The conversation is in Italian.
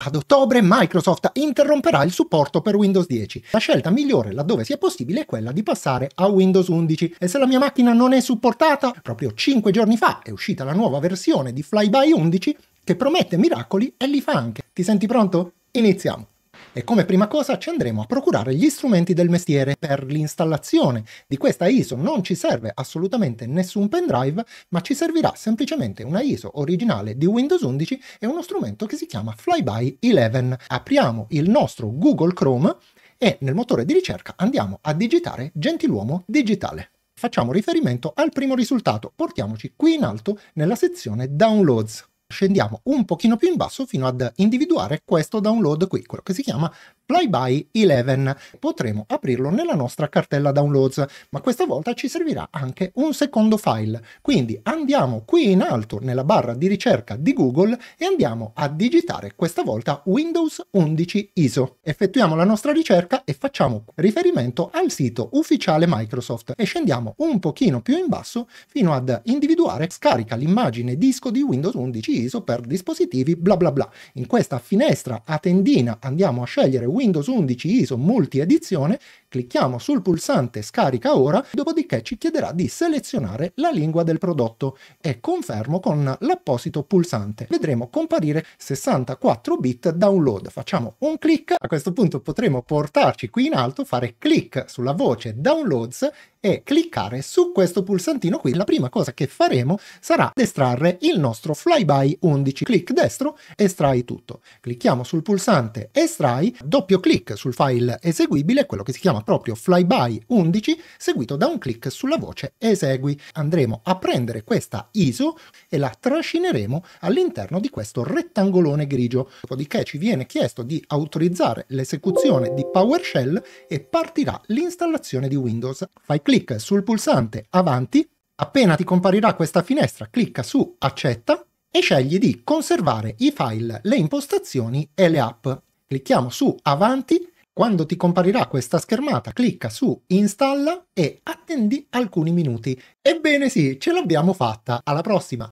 Ad ottobre Microsoft interromperà il supporto per Windows 10. La scelta migliore laddove sia possibile è quella di passare a Windows 11 e se la mia macchina non è supportata, proprio 5 giorni fa è uscita la nuova versione di Flyby 11 che promette miracoli e li fa anche. Ti senti pronto? Iniziamo! e come prima cosa ci andremo a procurare gli strumenti del mestiere per l'installazione di questa ISO. Non ci serve assolutamente nessun pendrive, ma ci servirà semplicemente una ISO originale di Windows 11 e uno strumento che si chiama Flyby 11. Apriamo il nostro Google Chrome e nel motore di ricerca andiamo a digitare Gentiluomo Digitale facciamo riferimento al primo risultato. Portiamoci qui in alto nella sezione Downloads scendiamo un pochino più in basso fino ad individuare questo download qui, quello che si chiama Flyby 11. Potremo aprirlo nella nostra cartella downloads, ma questa volta ci servirà anche un secondo file. Quindi andiamo qui in alto nella barra di ricerca di Google e andiamo a digitare questa volta Windows 11 ISO. Effettuiamo la nostra ricerca e facciamo riferimento al sito ufficiale Microsoft e scendiamo un pochino più in basso fino ad individuare scarica l'immagine disco di Windows 11 condiviso per dispositivi bla bla bla. In questa finestra a tendina andiamo a scegliere Windows 11 ISO multi edizione, clicchiamo sul pulsante scarica ora, dopodiché ci chiederà di selezionare la lingua del prodotto e confermo con l'apposito pulsante. Vedremo comparire 64 bit download. Facciamo un clic, a questo punto potremo portarci qui in alto, fare clic sulla voce downloads e cliccare su questo pulsantino qui, la prima cosa che faremo sarà estrarre il nostro flyby 11. Clic destro, estrai tutto. Clicchiamo sul pulsante estrai, doppio clic sul file eseguibile, quello che si chiama proprio flyby 11, seguito da un clic sulla voce esegui. Andremo a prendere questa ISO e la trascineremo all'interno di questo rettangolone grigio. Dopodiché ci viene chiesto di autorizzare l'esecuzione di PowerShell e partirà l'installazione di Windows. Fai clic clicca sul pulsante avanti, appena ti comparirà questa finestra clicca su accetta e scegli di conservare i file, le impostazioni e le app. Clicchiamo su avanti, quando ti comparirà questa schermata clicca su installa e attendi alcuni minuti. Ebbene sì, ce l'abbiamo fatta, alla prossima!